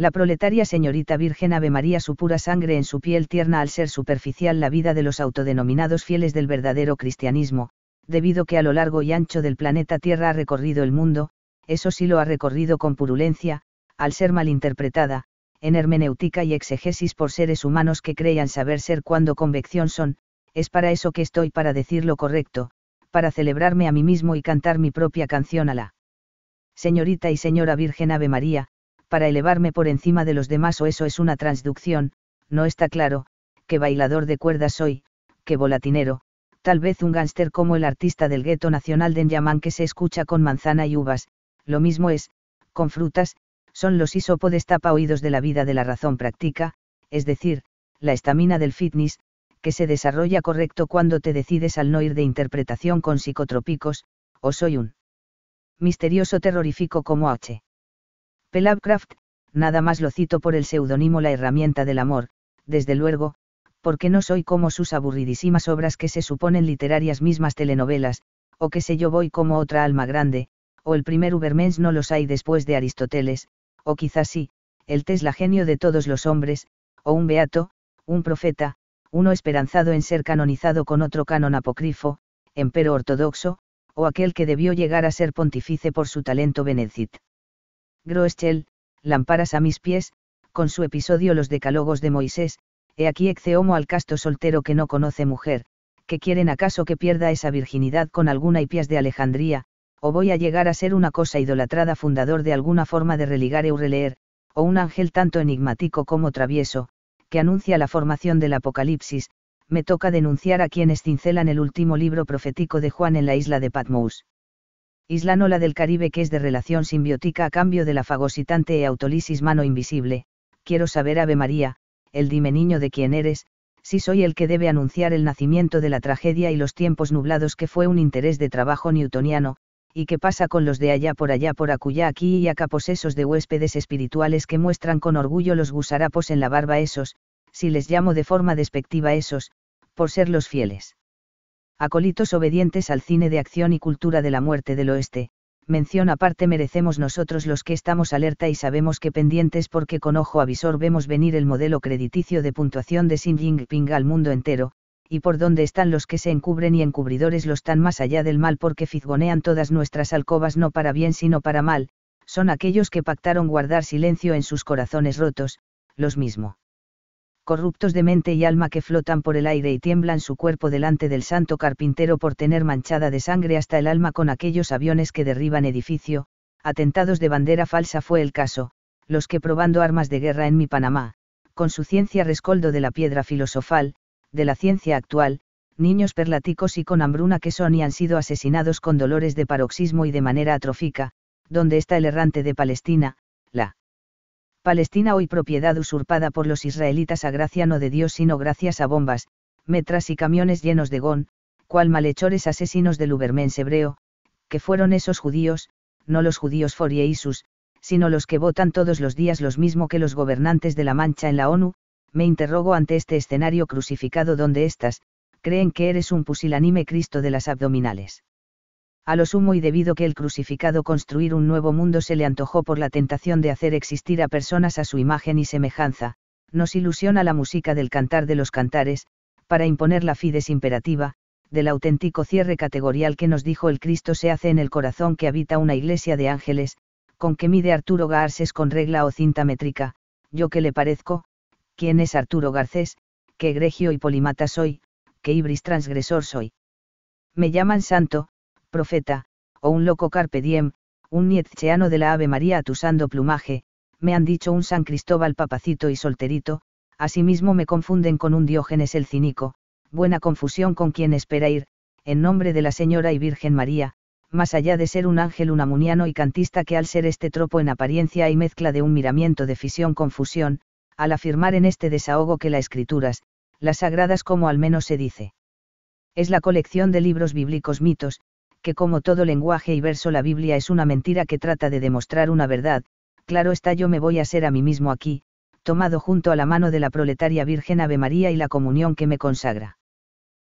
la proletaria señorita Virgen Ave María su pura sangre en su piel tierna al ser superficial la vida de los autodenominados fieles del verdadero cristianismo, debido que a lo largo y ancho del planeta Tierra ha recorrido el mundo, eso sí lo ha recorrido con purulencia, al ser malinterpretada, en hermenéutica y exegesis por seres humanos que creían saber ser cuando convección son, es para eso que estoy para decir lo correcto, para celebrarme a mí mismo y cantar mi propia canción a la Señorita y Señora Virgen Ave María, para elevarme por encima de los demás o eso es una transducción, no está claro, qué bailador de cuerdas soy, qué volatinero, tal vez un gánster como el artista del gueto nacional de Enyamán que se escucha con manzana y uvas, lo mismo es, con frutas, son los isópodes tapa oídos de la vida de la razón práctica, es decir, la estamina del fitness, que se desarrolla correcto cuando te decides al no ir de interpretación con psicotrópicos, o soy un misterioso terrorífico como H. Pelabcraft, nada más lo cito por el seudónimo La herramienta del amor, desde luego, porque no soy como sus aburridísimas obras que se suponen literarias mismas telenovelas, o que sé yo voy como otra alma grande, o el primer Ubermens no los hay después de Aristóteles, o quizás sí, el Tesla genio de todos los hombres, o un beato, un profeta, uno esperanzado en ser canonizado con otro canon apócrifo, empero ortodoxo, o aquel que debió llegar a ser pontífice por su talento Benedict. Groeschel, Lamparas a mis pies, con su episodio Los Decálogos de Moisés, he aquí exceomo al casto soltero que no conoce mujer, que quieren acaso que pierda esa virginidad con alguna y pies de Alejandría, o voy a llegar a ser una cosa idolatrada fundador de alguna forma de religar eureleer, o un ángel tanto enigmático como travieso, que anuncia la formación del Apocalipsis, me toca denunciar a quienes cincelan el último libro profético de Juan en la isla de Patmos isla la del Caribe que es de relación simbiótica a cambio de la fagocitante e autolisis mano invisible, quiero saber Ave María, el dime niño de quién eres, si soy el que debe anunciar el nacimiento de la tragedia y los tiempos nublados que fue un interés de trabajo newtoniano, y qué pasa con los de allá por allá por acuya aquí y acá posesos de huéspedes espirituales que muestran con orgullo los gusarapos en la barba esos, si les llamo de forma despectiva esos, por ser los fieles acolitos obedientes al cine de acción y cultura de la muerte del oeste, mención aparte merecemos nosotros los que estamos alerta y sabemos que pendientes porque con ojo avisor vemos venir el modelo crediticio de puntuación de Xi Jinping al mundo entero, y por donde están los que se encubren y encubridores los tan más allá del mal porque fizgonean todas nuestras alcobas no para bien sino para mal, son aquellos que pactaron guardar silencio en sus corazones rotos, los mismos corruptos de mente y alma que flotan por el aire y tiemblan su cuerpo delante del santo carpintero por tener manchada de sangre hasta el alma con aquellos aviones que derriban edificio, atentados de bandera falsa fue el caso, los que probando armas de guerra en mi Panamá, con su ciencia rescoldo de la piedra filosofal, de la ciencia actual, niños perláticos y con hambruna que son y han sido asesinados con dolores de paroxismo y de manera atrófica, donde está el errante de Palestina, la Palestina hoy propiedad usurpada por los israelitas a gracia no de Dios sino gracias a bombas, metras y camiones llenos de gón, cual malhechores asesinos del Ubermens hebreo, que fueron esos judíos, no los judíos forieisus, sino los que votan todos los días los mismo que los gobernantes de la Mancha en la ONU, me interrogo ante este escenario crucificado donde estas creen que eres un pusilánime Cristo de las abdominales a lo sumo y debido que el crucificado construir un nuevo mundo se le antojó por la tentación de hacer existir a personas a su imagen y semejanza, nos ilusiona la música del cantar de los cantares, para imponer la fides imperativa, del auténtico cierre categorial que nos dijo el Cristo se hace en el corazón que habita una iglesia de ángeles, con que mide Arturo Garces con regla o cinta métrica, yo que le parezco, quién es Arturo Garcés, ¿Qué egregio y polimata soy, ¿Qué ibris transgresor soy. Me llaman santo, profeta, o un loco carpe diem, un nietzscheano de la Ave María atusando plumaje, me han dicho un San Cristóbal papacito y solterito, asimismo me confunden con un Diógenes el cínico, buena confusión con quien espera ir, en nombre de la Señora y Virgen María, más allá de ser un ángel unamuniano y cantista que al ser este tropo en apariencia hay mezcla de un miramiento de fisión confusión, al afirmar en este desahogo que las escrituras, las sagradas como al menos se dice. Es la colección de libros bíblicos mitos, que como todo lenguaje y verso la Biblia es una mentira que trata de demostrar una verdad, claro está yo me voy a ser a mí mismo aquí, tomado junto a la mano de la proletaria Virgen Ave María y la comunión que me consagra.